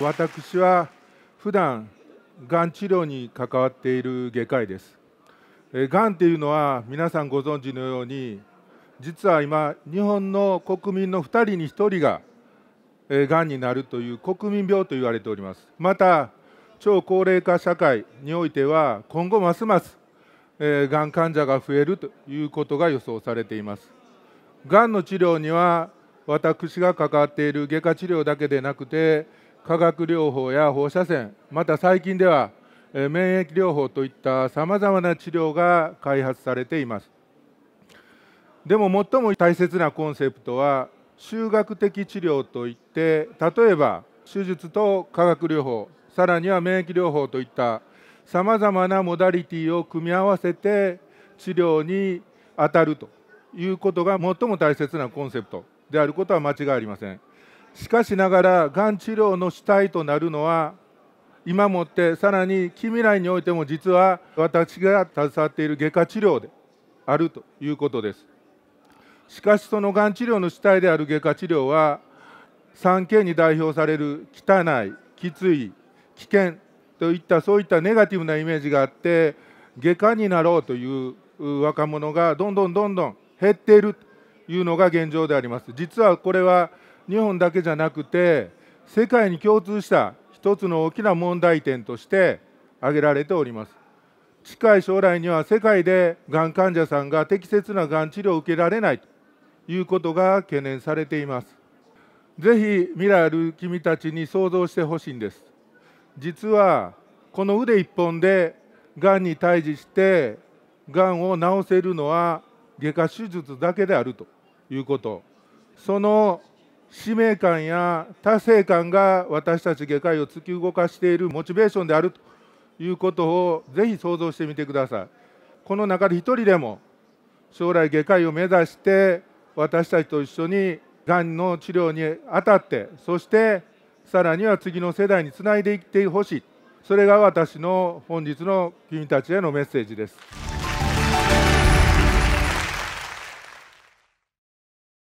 私は普段がん治療に関わっている外科医ですがんっていうのは皆さんご存知のように実は今日本の国民の2人に1人ががんになるという国民病と言われておりますまた超高齢化社会においては今後ますますがん患者が増えるということが予想されていますがんの治療には私が関わっている外科治療だけでなくて化学療法や放射線また最近では免疫療法といったさまざまな治療が開発されていますでも最も大切なコンセプトは修学的治療といって例えば手術と化学療法さらには免疫療法といったさまざまなモダリティを組み合わせて治療に当たるということが最も大切なコンセプトであることは間違いありません。しかしながらがん治療の主体となるのは今もってさらに近未来においても実は私が携わっている外科治療であるということですしかしそのがん治療の主体である外科治療は産経に代表される汚いきつい危険といったそういったネガティブなイメージがあって外科になろうという若者がどんどんどんどん減っているというのが現状であります実はこれは日本だけじゃなくて世界に共通した一つの大きな問題点として挙げられております近い将来には世界でがん患者さんが適切ながん治療を受けられないということが懸念されていますぜひ未来ある君たちに想像してほしいんです実はこの腕一本でがんに対峙してがんを治せるのは外科手術だけであるということその使命感や達成感が私たち外科医を突き動かしているモチベーションであるということをぜひ想像してみてくださいこの中で一人でも将来外科医を目指して私たちと一緒にがんの治療にあたってそしてさらには次の世代につないでいってほしいそれが私の本日の君たちへのメッセージです。